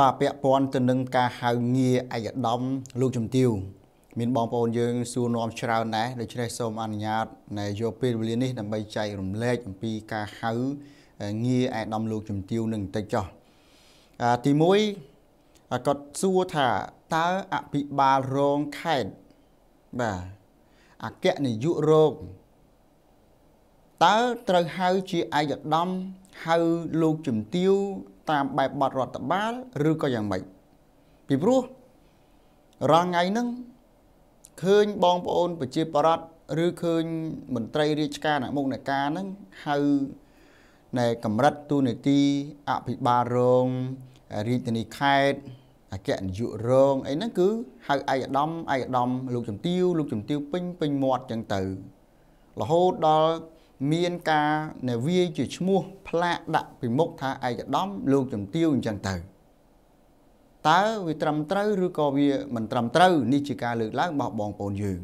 បាទពាក់ព័ន្ធទៅនឹងការហៅងារឯកឧត្តមលោកជំទាវមានបងប្អូនយើងសួរនាំច្រើនដែរដូច្នេះសូមអនុញ្ញាតនៅយកពេលវេលានេះ ដើម្បីចែករំលែកអំពីការហៅងារឯកឧត្តមលោកជំទាវនឹងបន្តិចចុះទី1គាត់សួរថាតើអភិបាលរងខេត្តបាទអគ្គនាយករងតើត្រូវហៅជាឯកឧត្តមហៅលោកជំទាវតាមបែបបទរដ្ឋបាលឬក៏យ៉ាងម៉េចពីព្រោះរាល់ថ្ងៃហ្នឹងឃើញបងប្អូនប្រជាប្រដ្ឋឬឃើញមន្ត្រីរាជការអ្នកមុខអ្នកការហ្នឹងហៅនៃកម្រិតទូនីតិអភិបាលរងរាជធានីខេត្តអគ្គនាយករងអីហ្នឹងគឺហៅឯកឧត្តមឯកឧត្តមលោកជំទាវ លោកជំទាវពេញពេញមាត់ចឹងទៅរហូតដល់មានការ នៅវាយជាឈ្មោះផ្លាកដាក់ពីមុខថាឯកឧត្តមលោកជំទាវអញ្ចឹងទៅ តើវាត្រឹមត្រូវឬក៏វា មិនត្រឹមត្រូវនេះជាការលើកឡើងរបស់បងប្អូនយើង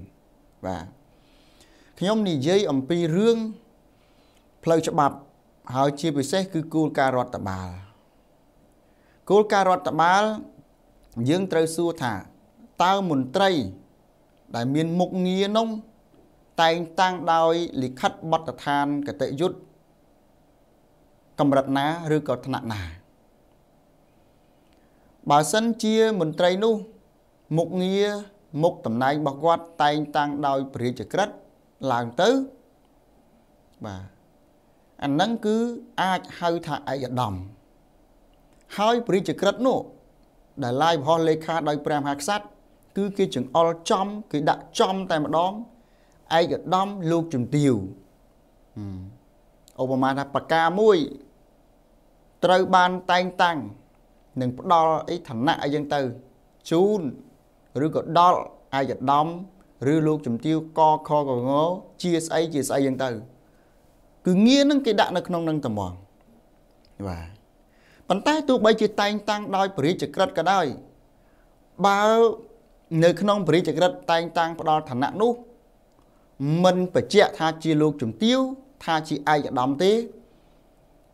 បាទខ្ញុំនិយាយអំពីរឿងផ្លូវច្បាប់ហើយជាពិសេសគឺគោលការណ៍រដ្ឋបាលគោលការណ៍រដ្ឋបាល យើងត្រូវសួរថាតើមន្ត្រី ដែលមានមុខងារនោះតែងតាំងដោយលិខិតបទដ្ឋានកតិយុត្តកម្រិតណាឬក៏ឋានៈណា បើសិនជាមន្ត្រីនោះ មុខងារមុខតំណែងរបស់គាត់ តែងតាំងដោយព្រះរាជក្រឹត្យឡើងទៅបាទអាហ្នឹងគឺអាចហៅថាឯកឧត្តមហើយព្រះរាជក្រឹត្យនោះ ដែលឡាយបរិហលេខាដោយព្រះមហាក្សត្រគឺគេចង្អុលចំគេដាក់ចំតែម្ដងឯកឧត្តមលោកជំទាវឧបមាថាបកាមួយត្រូវបានតែងតាំងនឹងផ្ដល់អីឋានៈអីចឹងទៅជូនឬក៏ដល់ឯកឧត្តមឬលោកជំទាវកខកងជាស្អីជាស្អីចឹងទៅគឺងារនឹងគេដាក់ នៅក្នុងនឹងតំងបាទប៉ុន្តែទោះបីជាតែងតាំងដោយព្រះរាជក្រឹតក៏ដោយបើនៅក្នុងព្រះរាជក្រឹតតែងតាំងផ្ដល់ឋានៈនោះមិនបញ្ជាក់ថាជាលោកជំទាវថាជាឯកឧត្តមទេ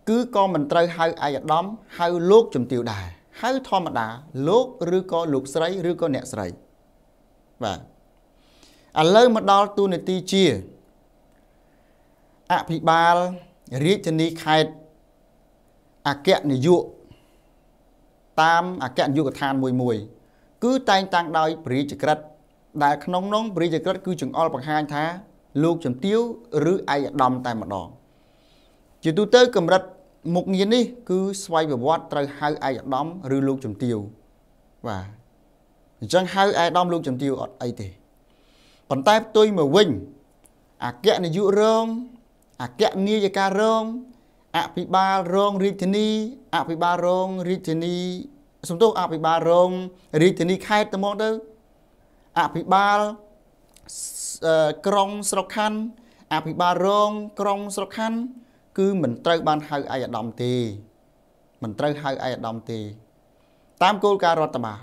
គឺក៏មិនត្រូវហៅឯកឧត្តមហៅលោកជំទាវដែរហៅធម្មតាលោកឬក៏លោកស្រី ឬក៏អ្នកស្រីបាទឥឡូវមកដល់ទូនាទីជាអភិបាលរាជធានីខេត្តអគ្គនាយកតាមអគ្គនាយកដ្ឋានមួយមួយ គឺ តែងតាំងដោយព្រះរាជក្រឹត្យដែលក្នុងនោះព្រះរាជក្រឹត្យគឺ ចង្អុលបង្ហាញថា លោកជំទាវឬឯកឧត្តមតែម្ដងជាទូទៅ កម្រិតមុខងារនេះគឺ ស្វ័យប្រវត្តិត្រូវហៅឯកឧត្តមឬលោកជំទាវបាទអញ្ចឹងហៅឯកឧត្តមលោកជំទាវអត់អីទេ ប៉ុន្តែផ្ទុយមកវិញអគ្គនាយករងអគ្គនាយិការងអភិបាលរងរាជធានីអភិបាលរងរាជធានីសំទោសអភិបាលរងរាជធានីខេត្តត្មងទៅអភិបាលក្រុងស្រុកខណ្ឌអភិបាលរង ក្រុងស្រុកខណ្ឌគឺមិនត្រូវបានហៅឯកឧត្តមទេមិនត្រូវហៅឯកឧត្តមទេ តាមគោលការណ៍រដ្ឋបាល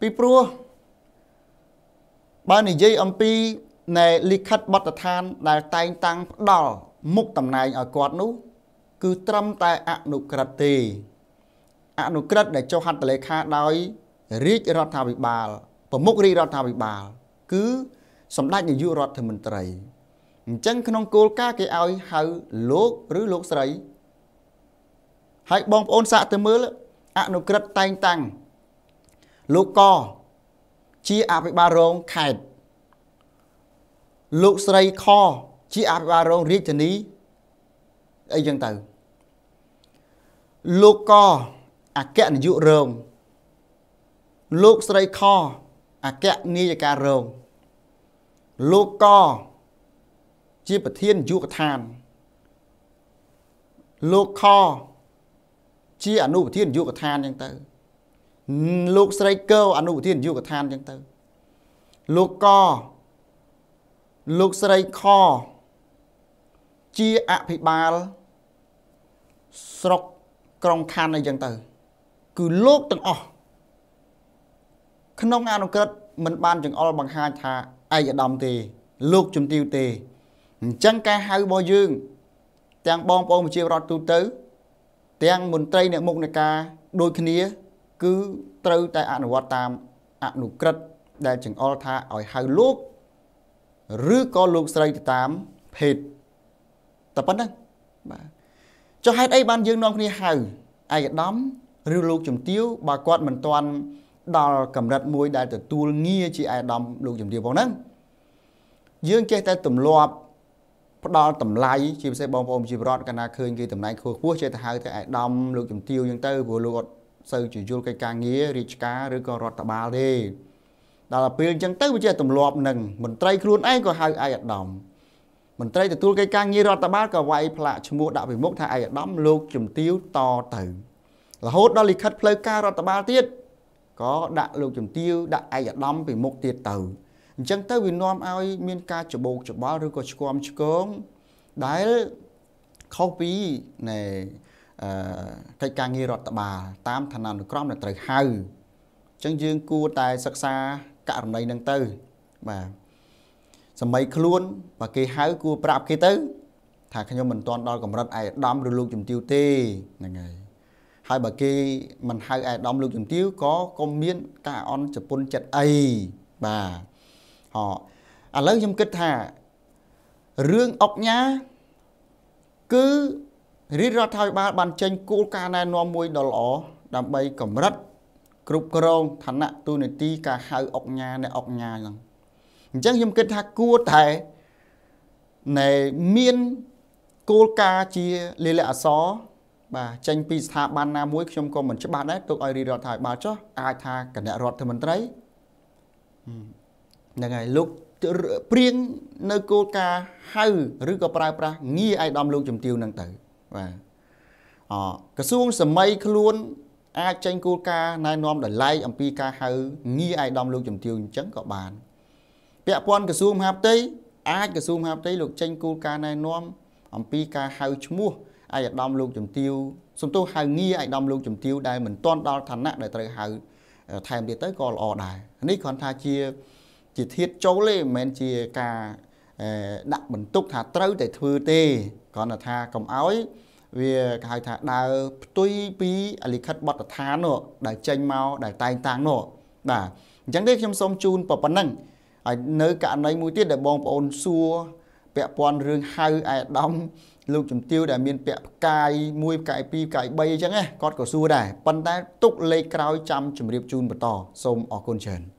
ពីព្រោះបើនិយាយអំពីនៃលិខិតបទដ្ឋាន ដែលតែងតាំងផ្ដល់ មុខតំណែងឲ្យគាត់នោះ គឺត្រឹមតែអនុក្រឹត្យទេអនុក្រឹត្យដែលចុះហត្ថលេខាដោយរាជរដ្ឋាភិបាលប្រមុខរាជរដ្ឋាភិបាលគឺសម្ដេចនាយករដ្ឋមន្ត្រីអញ្ចឹង ក្នុងគោលការណ៍គេឲ្យហៅលោកឬលោកស្រីហើយបងប្អូនសាកទៅមើលអនុក្រឹត្យតែងតាំងលោកកជាអភិបាលរងខេត្តលោកស្រីខ ជាអភិបាលរងរាជធានីអីចឹងទៅលោកកអគ្គនាយករងលោកស្រីខអគ្គនាយិការរងលោកក ជាប្រធានយុគឋានលោកខជាអនុប្រធានយុគឋានអញ្ចឹងទៅលោកស្រីកោអនុប្រធានយុគឋានអញ្ចឹងទៅ លោកក លោកស្រីខ ជាអភិបាលស្រុកក្រុងខណ្ឌអីចឹងទៅ គឺលោកទាំងអស់ក្នុងអនុក្រឹត្យមិនបានចង្អុលបង្ហាញថាឯកឧត្តមទេ លោកជំទាវទេអញ្ចឹងការហៅរបស់យើង ទាំងបងប្អូនប្រជារដ្ឋទូទៅ ទាំងមន្ត្រីអ្នកមុខនៃការដូចគ្នា គឺត្រូវតែអនុវត្តតាមអនុក្រឹត្យដែលចង្អុលថាឲ្យហៅលោក ឬក៏លោកស្រីទៅតាមភេទតែប៉ុណ្ណឹងបាទចុះហេតុអីបានយើងនាំគ្នាហៅឯកឧត្តមឬលោកជំទាវបើគាត់មិនទាន់ដល់កម្រិតមួយដែលទទួលងារជាអាដាមលោកជំរាបផងហ្នឹងយើងចេះតែទម្លាប់ផ្ដល់តម្លៃជាពិសេសបងប្អូនជីវរដ្ឋកាលណាឃើញគេតំណែងខ្ពស់ខ្ពស់ចេះតែហៅថាអាដាមលោកជំទាវអញ្ចឹងទៅព្រោះលោកអត់សូវជាយល់កិច្ចការងាររាជការឬក៏រដ្ឋបាលទេ ដល់ពេលអញ្ចឹងទៅវាចេះទម្លាប់នឹងមន្ត្រីខ្លួនឯងក៏ហៅអាយដាមមន្ត្រីទទួលកិច្ចការងាររដ្ឋបាលក៏វាយផ្លាកឈ្មោះដាក់ពីមុខថាអាយដាមលោកជំទាវតទៅរហូតដល់លិខិតផ្លូវការរដ្ឋបាលទៀតក៏ដាក់លោកជំទាវដាក់ឯកឧត្តមពីមុខទៀតទៅអញ្ចឹងទៅវានាំឲ្យមានការច្បោកច្បល់ឬក៏ឆ្គាំឆ្គងដែលខុសពីណែអឺកិច្ចការងាររដ្ឋបាលតាមឋានានុក្រមដែលត្រូវហៅអញ្ចឹងយើងគួរតែសិក្សាករណីហ្នឹងទៅបាទសម័យខ្លួនបើគេហៅគួរប្រាប់គេទៅ ថាខ្ញុំមិនទាន់ដល់កម្រិតឯកឧត្តមឬលោកជំទាវទេហ្នឹងហើយហើយបើគេមិនហៅអេដាមលោកជំទាវក៏កុំមានការអន់ជប៉ុនចិត្តអីបាទហោឥឡូវខ្ញុំគិតថារឿងអុកញ៉ាគឺរាជរដ្ឋាភិបាលបានចេញគោលការណ៍ណែនាំមួយដ៏ល្អដើម្បី កម្រិតគ្រប់គ្រងឋានៈទូនីតិការហៅអុកញ៉ាអ្នកអុកញ៉ាហ្នឹងអញ្ចឹងខ្ញុំគិតថាគួរតែនៃមានគោលការណ៍ជាលិលិអសរបាទចេញពីស្ថាប័នណាមួយខ្ញុំក៏មិនច្បាស់ដែរទុកឲ្យរាជរដ្ឋាភិបាលចុះអាចថាគណៈរដ្ឋមន្ត្រីហ្នឹងហើយលោកព្រៀងនៅគោលការណ៍ហៅឬក៏ប្រើប្រាស់ងារឯកឧត្តមលោកជំទាវហ្នឹងទៅបាទអក្រសួងសម័យខ្លួនអាចចេញគោលការណ៍ណែនាំដល់ឡៃអំពីការហៅងារឯកឧត្តមលោកជំទាវអញ្ចឹងក៏បានពាក់ព័ន្ធក្រសួងមហាផ្ទៃអាចក្រសួងមហាផ្ទៃលោកចេញគោលការណ៍ណែនាំ អំពីការហៅឈ្មោះឯកឧត្តមលោកជំទាវសំទោសហៅងារឯកឧត្តមលោកជំទាវដែលមិនទាន់ដល់ឋានៈដែលត្រូវហៅថែមទៀតទៅក៏ល្អដែរនេះគ្រាន់ថាជាជាធៀបចូលទេមិនមែនជាការដាក់បន្ទុកថាត្រូវតែធ្វើទេគ្រាន់តែថាកុំអោយវាគេហៅថាដើរផ្ទុយពីអលិខិតបទដ្ឋាននោះដែលចេញមកដែលតែងតាំងនោះបាទអញ្ចឹងទេខ្ញុំសូមជូនប៉ុណ្ណឹងហើយនៅករណីមួយទៀតដែលបងប្អូនសួរពាក់ព័ន្ធរឿងហៅឯកឧត្តមលោកជំទាវដែលមានពាក់ផ្កាយ1ផ្កាយ2ផ្កាយ3អញ្ចឹងណាគាត់ក៏សួរដែរប៉ុន្តែ ទុកលេខក្រោយចាំជម្រាបជូនបន្តសូមអរគុណច្រើន